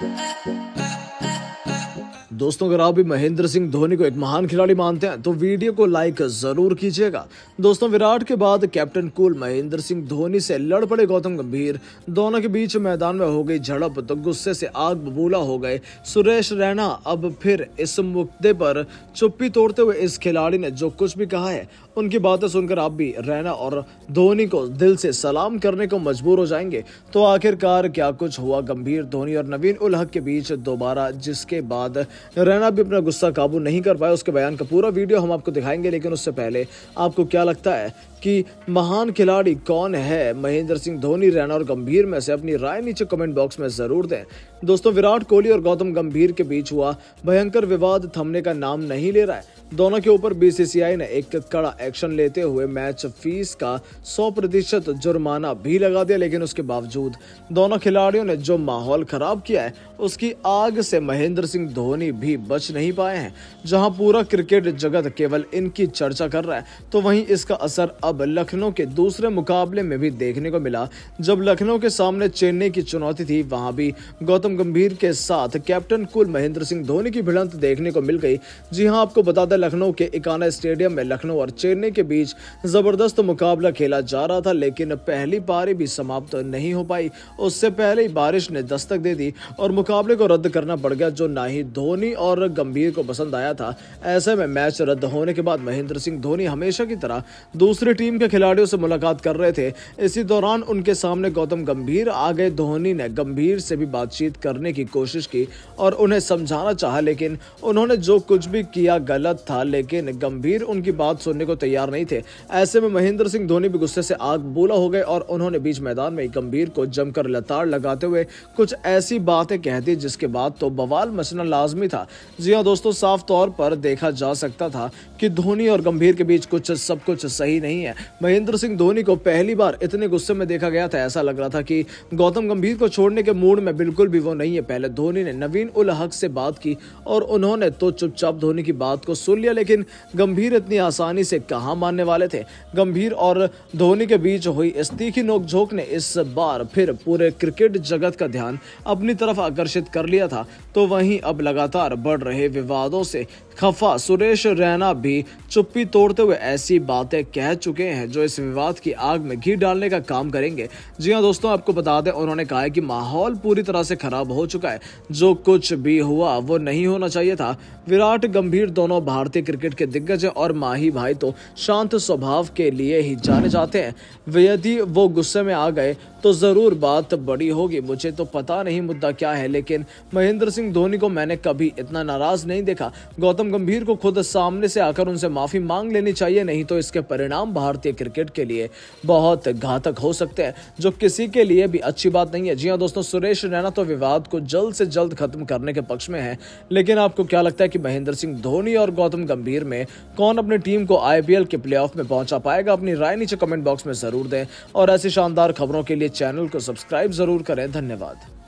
I, uh, I दोस्तों अगर आप भी महेंद्र सिंह धोनी को एक महान खिलाड़ी मानते हैं तो वीडियो को लाइक जरूर कीजिएगा दोस्तों विराट के बाद कैप्टन कूल महेंद्र सिंह धोनी से लड़ पड़े गौतम गंभीर दोनों के बीच मैदान में हो गई झड़प तो गुस्से से आग बबूला हो गए सुरेश रैना अब फिर इस मुद्दे पर चुप्पी तोड़ते हुए इस खिलाड़ी ने जो कुछ भी कहा है उनकी बातें सुनकर आप भी रैना और धोनी को दिल से सलाम करने को मजबूर हो जाएंगे तो आखिरकार क्या कुछ हुआ गंभीर धोनी और नवीन उलहक के बीच दोबारा जिसके बाद रैना भी अपना गुस्सा काबू नहीं कर पाया उसके बयान का पूरा वीडियो हम आपको दिखाएंगे लेकिन उससे पहले आपको क्या लगता है कि महान खिलाड़ी कौन है महेंद्र सिंह धोनी रैना और गंभीर में से अपनी राय नीचे कमेंट बॉक्स में जरूर दें दोस्तों विराट कोहली और गौतम गंभीर के बीच हुआ भयंकर विवाद थमने का नाम नहीं ले रहा है दोनों के ऊपर बीसीसीआई ने एक कड़ा एक्शन लेते हुए मैच फीस का 100 प्रतिशत जुर्माना भी लगा दिया लेकिन उसके बावजूद दोनों खिलाड़ियों ने जो माहौल खराब किया है उसकी आग से महेंद्र सिंह धोनी भी बच नहीं पाए हैं जहां पूरा क्रिकेट जगत केवल इनकी चर्चा कर रहा है तो वहीं इसका असर अब जवाब लखनऊ के दूसरे मुकाबले में भी देखने को मिला जब लखनऊ के सामने चेन्नई की चुनौती थी वहां भी गौतम गंभीर के साथ कैप्टन कुल महेंद्र सिंह धोनी की भिड़ंत देखने को मिल गई जी हां आपको बता दें लखनऊ के इकाना स्टेडियम में लखनऊ और चेन्नई के बीच जबरदस्त मुकाबला खेला जा रहा था लेकिन पहली पारी भी समाप्त तो नहीं हो पाई उससे पहले ही बारिश ने दस्तक दे दी और मुकाबले को रद्द करना पड़ गया जो ना ही धोनी और गंभीर को पसंद आया था ऐसे में मैच रद्द होने के बाद महेंद्र सिंह धोनी हमेशा की तरह दूसरी टीम के खिलाड़ियों से मुलाकात कर रहे थे इसी दौरान उनके सामने गौतम गंभीर आ गए धोनी ने गंभीर से भी बातचीत करने की कोशिश की और उन्हें समझाना चाहा लेकिन उन्होंने जो कुछ भी किया गलत था लेकिन गंभीर उनकी बात सुनने को तैयार नहीं थे ऐसे में महेंद्र सिंह धोनी भी गुस्से से आग बोला हो गए और उन्होंने बीच मैदान में गंभीर को जमकर लताड़ लगाते हुए कुछ ऐसी बातें कह दी जिसके बाद तो बवाल मचना लाजमी था जी हाँ दोस्तों साफ तौर पर देखा जा सकता था कि धोनी और गंभीर के बीच कुछ सब कुछ सही नहीं है हैं महेंद्र सिंह धोनी को पहली बार इतने गुस्से में देखा गया था ऐसा लग रहा था कि गौतम गंभीर को छोड़ने के मूड में बिल्कुल भी वो नहीं है पहले धोनी ने नवीन उल हक से बात की और उन्होंने तो चुपचाप धोनी की बात को सुन लिया लेकिन गंभीर इतनी आसानी से कहाँ मानने वाले थे गंभीर और धोनी के बीच हुई इस तीखी नोकझोंक ने इस बार फिर पूरे क्रिकेट जगत का ध्यान अपनी तरफ आकर्षित कर लिया था तो वहीं अब लगातार बढ़ रहे विवादों से खफा सुरेश रैना भी चुप्पी तोड़ते हुए ऐसी बातें कह चुके चुके हैं जो इस विवाद की आग में घी डालने का काम करेंगे जी हाँ दोस्तों आपको बता दें उन्होंने कहा है कि माहौल पूरी तरह से खराब हो चुका है जो कुछ भी हुआ वो नहीं होना चाहिए था विराट गंभीर दोनों भारतीय क्रिकेट के दिग्गज और माही भाई तो शांत स्वभाव के लिए ही जाने जाते हैं यदि वो गुस्से में आ गए तो ज़रूर बात बड़ी होगी मुझे तो पता नहीं मुद्दा क्या है लेकिन महेंद्र सिंह धोनी को मैंने कभी इतना नाराज़ नहीं देखा गौतम गंभीर को खुद सामने से आकर उनसे माफ़ी मांग लेनी चाहिए नहीं तो इसके परिणाम भारतीय क्रिकेट के लिए बहुत घातक हो सकते हैं जो किसी के लिए भी अच्छी बात नहीं है जी हाँ दोस्तों सुरेश रैना तो विवाद को जल्द से जल्द खत्म करने के पक्ष में है लेकिन आपको क्या लगता है कि महेंद्र सिंह धोनी और गौतम गंभीर में कौन अपनी टीम को आईपीएल के प्ले में पहुंचा पाएगा अपनी राय नीचे कमेंट बॉक्स में जरूर दें और ऐसी शानदार खबरों के लिए चैनल को सब्सक्राइब जरूर करें धन्यवाद